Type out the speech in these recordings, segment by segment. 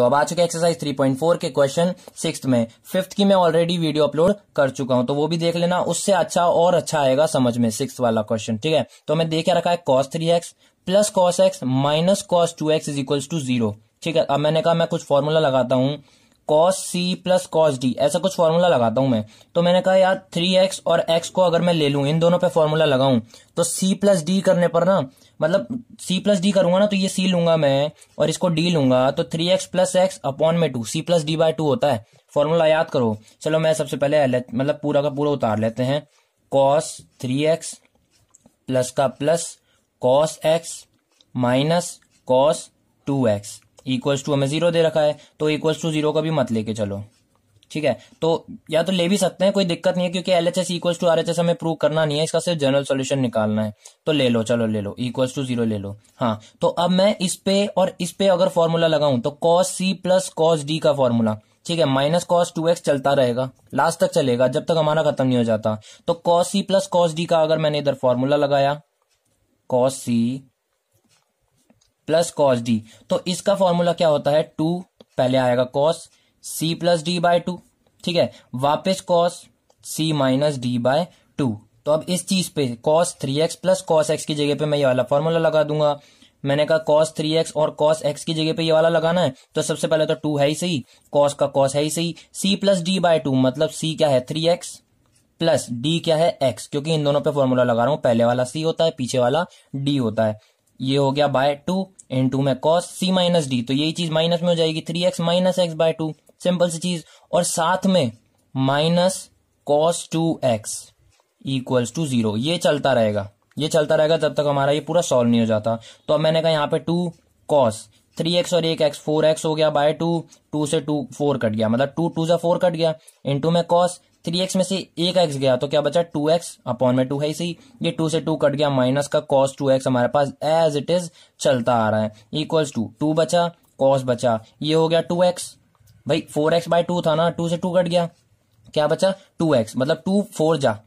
तो अब आ चुके एक्सरसाइज 3.4 के क्वेश्चन सिक्स में फिफ्थ की मैं ऑलरेडी वीडियो अपलोड कर चुका हूं तो वो भी देख लेना उससे अच्छा और अच्छा आएगा समझ में सिक्स वाला क्वेश्चन ठीक है तो मैं देख रखा है cos three x plus cos x minus cos two x is equals to zero ठीक है अब मैंने कहा मैं कुछ फॉर्मूला लगाता हूं cos C plus cos D ऐसा कुछ फॉर्मूला लगाता हूं मैं तो मैंने कहा यार थ्री एक्स और एक्स को अगर मैं ले लू इन दोनों पे फॉर्मूला लगाऊं तो सी प्लस डी करने पर ना मतलब सी प्लस डी करूंगा ना तो ये सी लूंगा मैं और इसको डी लूंगा तो three x plus x upon में two C plus D by two होता है फॉर्मूला याद करो चलो मैं सबसे पहले मतलब पूरा का पूरा उतार लेते हैं कॉस थ्री एक्स प्लस का plus cos x minus cos two x equals to हमें जीरो दे रखा है तो इक्वल्स टू जीरो का भी मत लेके चलो ठीक है तो या तो ले भी सकते हैं कोई दिक्कत नहीं है क्योंकि L H S equals to R H S हमें प्रूव करना नहीं है इसका सिर्फ जनरल सोल्यूशन निकालना है तो ले लो चलो ले लो इक्वल्स टू जीरो ले लो हाँ तो अब मैं इस पे और इस पे अगर फॉर्मूला लगाऊं तो cos C plus cos D का फॉर्मूला ठीक है माइनस कॉस टू एक्स चलता रहेगा लास्ट तक चलेगा जब तक हमारा खत्म नहीं हो जाता तो cos C plus cos D का अगर मैंने इधर फॉर्मूला लगाया cos C plus cos D तो इसका फॉर्मूला क्या होता है टू पहले आएगा cos C plus D by two ठीक है वापस cos C minus D by two तो अब इस चीज पे cos three x plus cos x की जगह पे मैं ये वाला फॉर्मूला लगा दूंगा मैंने कहा कॉस थ्री एक्स और कॉस एक्स की जगह पे ये वाला लगाना है तो सबसे पहले तो टू है ही सही कॉस का कॉस है ही सही C plus D by two मतलब सी क्या है थ्री एक्स प्लस डी क्या है एक्स क्योंकि इन दोनों पे फॉर्मूला लगा रहा हूं पहले वाला सी होता है पीछे वाला डी होता है ये हो गया बाय टू इन टू में कॉस सी माइनस डी तो यही चीज माइनस में हो जाएगी three x minus x by two simple सी चीज और साथ में minus cos two x equals to zero ये चलता रहेगा ये चलता रहेगा तब तक हमारा ये पूरा सॉल्व नहीं हो जाता तो अब मैंने कहा यहाँ पे टू कॉस थ्री एक्स और एक एक्स फोर एक्स हो गया बाय टू टू से टू फोर कट गया मतलब टू टू से फोर कट गया इंटू में कॉस थ्री एक्स में से एक एक्स गया तो क्या बचा टू एक्स अपॉन में टू है इसी ये टू से टू कट गया माइनस का कॉस टू एक्स हमारे पास एज इट इज चलता आ रहा है इक्वल्स टू टू बचा कॉस बचा ये हो गया टू एक्स भाई फोर एक्स बाय टू था ना टू से टू कट गया क्या बचा टू एक्स मतलब टू फोर जा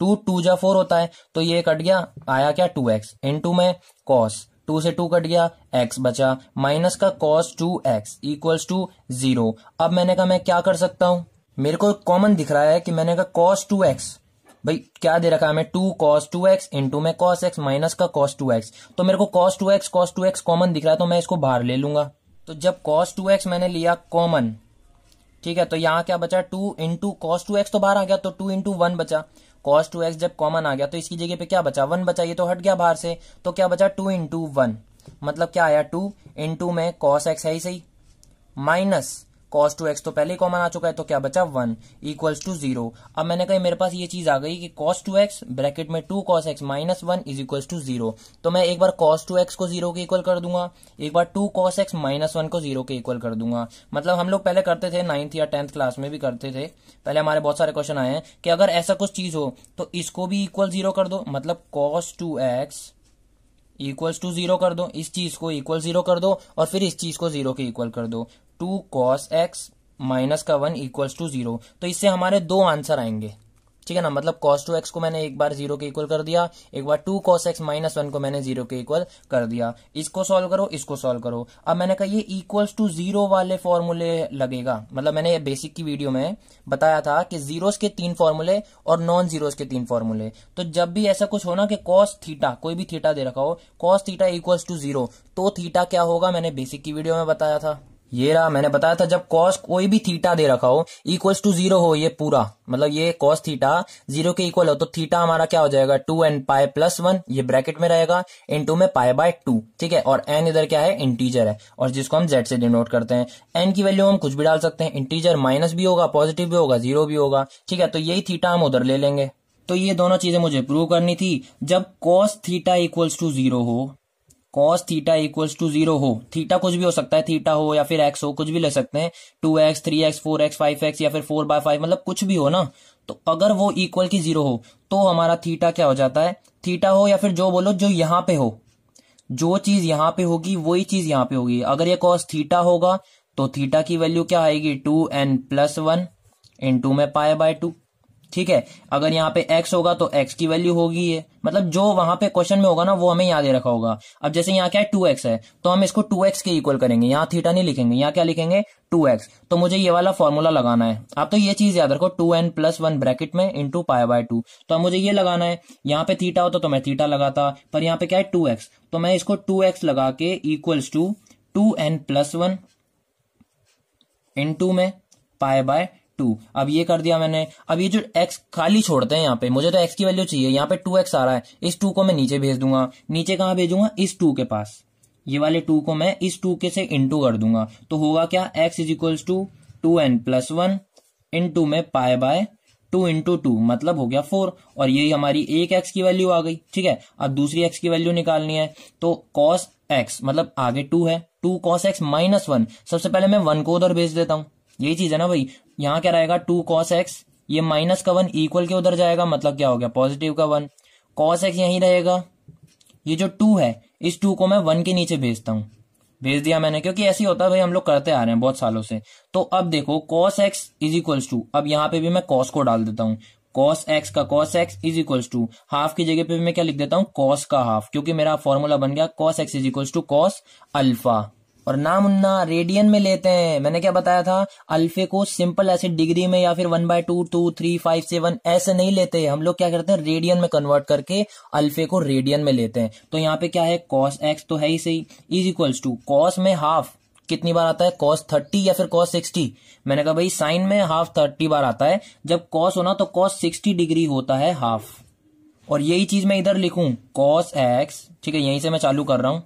टू टू जा फोर होता है तो ये कट गया आया क्या टू एक्स इन टू में कॉस टू से टू कट गया एक्स बचा माइनस का cos two x equals to zero अब मैंने कहा मैं क्या कर सकता हूं मेरे को कॉमन दिख रहा है कि मैंने कहा कॉस टू एक्स भाई क्या दे रखा है मैं two cos two x into में कॉस एक्स माइनस का कॉस टू एक्स तो मेरे को cos two x cos two x common दिख रहा है तो मैं इसको बाहर ले लूंगा तो जब कॉस टू एक्स मैंने लिया कॉमन ठीक है तो यहाँ क्या बचा two into cos two x तो बाहर आ गया तो टू इंटू वन बचा कॉस टू एक्स जब कॉमन आ गया तो इसकी जगह पे क्या बचा वन बचा ये तो हट गया बाहर से तो क्या बचा टू इंटू वन मतलब क्या आया टू इंटू में कॉस एक्स है ही सही माइनस कॉस टू एक्स तो पहले ही कॉमन आ चुका है तो क्या बचा वन इक्वल्स टू जीरो अब मैंने कहा मेरे पास ये चीज आ गई कि कॉस टू एक्स ब्रैकेट में two cos x minus one is equal to zero तो मैं एक बार कॉस टू एक्स को जीरो के इक्वल कर दूंगा एक बार two cos x minus one को जीरो के इक्वल कर दूंगा मतलब हम लोग पहले करते थे नाइन्थ या टेंथ क्लास में भी करते थे पहले हमारे बहुत सारे क्वेश्चन आए हैं कि अगर ऐसा कुछ चीज हो तो इसको भी इक्वल जीरो कर दो मतलब cos two x equals to zero कर दो इस चीज को इक्वल जीरो कर दो और फिर इस चीज को जीरो के इक्वल कर दो टू कॉस एक्स माइनस का वन इक्वल्स टू जीरो तो इससे हमारे दो आंसर आएंगे ठीक है ना मतलब कॉस टू एक्स को मैंने एक बार जीरो के इक्वल कर दिया एक बार two cos x minus one को मैंने जीरो के इक्वल कर दिया इसको सॉल्व करो इसको सॉल्व करो अब मैंने कहा ये इक्वल्स टू जीरो वाले फॉर्मूले लगेगा मतलब मैंने बेसिक की वीडियो में बताया था कि जीरोस के तीन फॉर्मूले और नॉन जीरोस के तीन फॉर्मूले तो जब भी ऐसा कुछ हो ना कि कॉस थीटा कोई भी थीटा दे रखा हो cos theta equals to zero तो थीटा क्या होगा मैंने बेसिक की वीडियो में बताया था ये रहा मैंने बताया था जब कॉस कोई भी थीटा दे रखा हो इक्वल टू जीरो हो ये पूरा मतलब ये कॉस थीटा जीरो के इक्वल हो तो थीटा हमारा क्या हो जाएगा two n pi plus one ये ब्रैकेट में रहेगा टू में पाए बाय टू ठीक है और एन इधर क्या है इंटीजर है और जिसको हम जेड से डिनोट करते हैं एन की वैल्यू हम कुछ भी डाल सकते हैं इंटीजर माइनस भी होगा पॉजिटिव भी होगा जीरो भी होगा ठीक है तो यही थीटा हम उधर ले लेंगे तो ये दोनों चीजें मुझे प्रूव करनी थी जब cos theta equals to zero हो cos theta equals to zero हो थीटा कुछ भी हो सकता है थीटा हो या फिर एक्स हो कुछ भी ले सकते हैं two x three x four x five x या फिर फोर बाय फाइव मतलब कुछ भी हो ना तो अगर वो इक्वल की जीरो हो तो हमारा थीटा क्या हो जाता है थीटा हो या फिर जो बोलो जो यहां पे हो जो चीज यहां पे होगी वही चीज यहां पे होगी अगर ये कॉस थीटा होगा तो थीटा की वैल्यू क्या आएगी two n plus one in two में पाए बाय टू ठीक है अगर यहाँ पे एक्स होगा तो एक्स की वैल्यू होगी ये मतलब जो वहां पे क्वेश्चन में होगा ना वो हमें याद रखा होगा अब जैसे यहाँ क्या है टू एक्स है तो हम इसको टू एक्स के इक्वल करेंगे यहाँ थीटा नहीं लिखेंगे यहाँ क्या लिखेंगे टू एक्स तो मुझे ये वाला फॉर्मूला लगाना है आप तो ये चीज याद रखो two n plus one bracket में इंटू पाए बाय टू तो मुझे ये लगाना है यहाँ पे थीटा होता तो मैं थीटा लगाता पर यहाँ पे क्या है टू एक्स तो मैं इसको टू एक्स लगा के equals to two n plus one two में पाए बाय टू अब ये कर दिया मैंने अब ये जो एक्स खाली छोड़ते हैं यहाँ पे मुझे तो एक्स की वैल्यू चाहिए यहाँ पे टू एक्स आ रहा है इस टू को मैं नीचे भेज दूंगा नीचे कहाँ भेजूंगा इस टू के पास ये वाले टू को मैं इस टू के से इंटू कर दूंगा तो होगा क्या x is equals to two n plus one in two में pi by two into two मतलब हो गया फोर और यही हमारी एक एक्स की वैल्यू आ गई ठीक है अब दूसरी एक्स की वैल्यू निकालनी है तो कॉस एक्स मतलब आगे टू है two cos x minus one सबसे पहले मैं वन को उधर भेज देता हूं यही चीज है ना भाई यहाँ क्या रहेगा टू कॉस एक्स ये माइनस का वन इक्वल के उधर जाएगा मतलब क्या हो गया पॉजिटिव का वन कॉस एक्स यही रहेगा ये जो टू है इस टू को मैं वन के नीचे भेजता हूँ भेज दिया मैंने क्योंकि ऐसे होता है भाई हम लोग करते आ रहे हैं बहुत सालों से तो अब देखो cos x is equals to अब यहाँ पे भी मैं कॉस को डाल देता हूँ कॉस एक्स का cos x is equals to half की जगह पे भी मैं क्या लिख देता हूँ कॉस का हाफ क्योंकि मेरा फॉर्मूला बन गया cos x is equals to cos alpha और ना मुन्ना रेडियन में लेते हैं मैंने क्या बताया था अल्फे को सिंपल ऐसे डिग्री में या फिर one by two two three five seven ऐसे नहीं लेते हम लोग क्या करते हैं रेडियन में कन्वर्ट करके अल्फे को रेडियन में लेते हैं तो यहाँ पे क्या है कॉस एक्स तो है ही सही इज इक्वल्स टू कॉस में हाफ कितनी बार आता है कॉस थर्टी या फिर कॉस सिक्सटी मैंने कहा भाई साइन में हाफ थर्टी बार आता है जब कॉस होना तो कॉस सिक्सटी डिग्री होता है हाफ और यही चीज मैं इधर लिखूं कॉस एक्स ठीक है यहीं से मैं चालू कर रहा हूं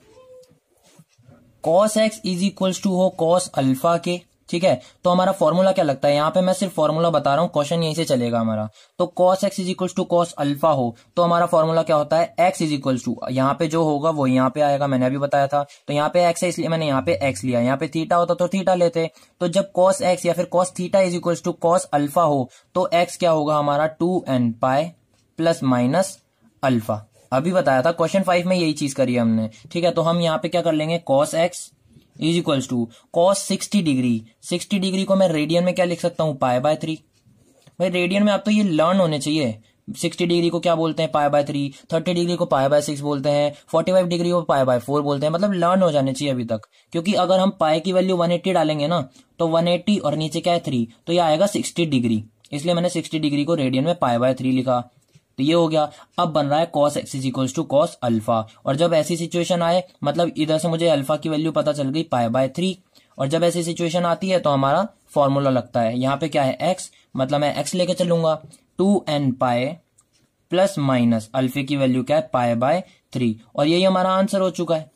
cos x is equals to हो कॉस अल्फा के ठीक है तो हमारा फॉर्मूला क्या लगता है यहाँ पे मैं सिर्फ फॉर्मूला बता रहा हूँ क्वेश्चन यहीं से चलेगा हमारा तो cos x is equals to cos alpha हो तो हमारा फॉर्मूला क्या होता है एक्स इज इक्वल्स टू यहाँ पे जो होगा वो यहाँ पे आएगा मैंने अभी बताया था तो यहाँ पे एक्स है इसलिए मैंने यहाँ पे एक्स लिया यहाँ पे थीटा होता तो थीटा लेते तो जब कॉस एक्स या फिर cos theta is equals to cos alpha हो तो एक्स क्या होगा हमारा two n pi plus minus alpha अभी बताया था क्वेश्चन फाइव में यही चीज करी हमने ठीक है तो हम यहाँ पे क्या कर लेंगे cos x is equals to cos sixty degree sixty degree को मैं रेडियन में क्या लिख सकता हूँ पाए बाय थ्री भाई रेडियन में आप तो ये लर्न होने चाहिए 60 डिग्री को क्या बोलते हैं pi by three thirty degree को पाए बाय सिक्स बोलते हैं 45 डिग्री को पाए बाय फोर बोलते हैं मतलब लर्न हो जाने चाहिए अभी तक क्योंकि अगर हम पाए की वैल्यू 180 डालेंगे ना तो 180 और नीचे क्या है थ्री तो ये आएगा 60 डिग्री इसलिए मैंने 60 डिग्री को रेडियन में पाए बाय थ्री लिखा तो ये हो गया अब बन रहा है cos x is equals to cos alpha और जब ऐसी सिचुएशन आए मतलब इधर से मुझे अल्फा की वैल्यू पता चल गई पाए बाय थ्री और जब ऐसी सिचुएशन आती है तो हमारा फॉर्मूला लगता है यहाँ पे क्या है एक्स मतलब मैं एक्स लेके चलूंगा two n pi plus minus अल्फे की वैल्यू क्या है पाए बाय थ्री और यही हमारा आंसर हो चुका है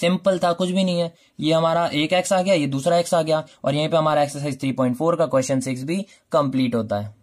सिंपल था कुछ भी नहीं है ये हमारा एक एक्स आ गया ये दूसरा एक्स आ गया और यहीं पे हमारा एक्सरसाइज 3.4 का क्वेश्चन सिक्स भी कंप्लीट होता है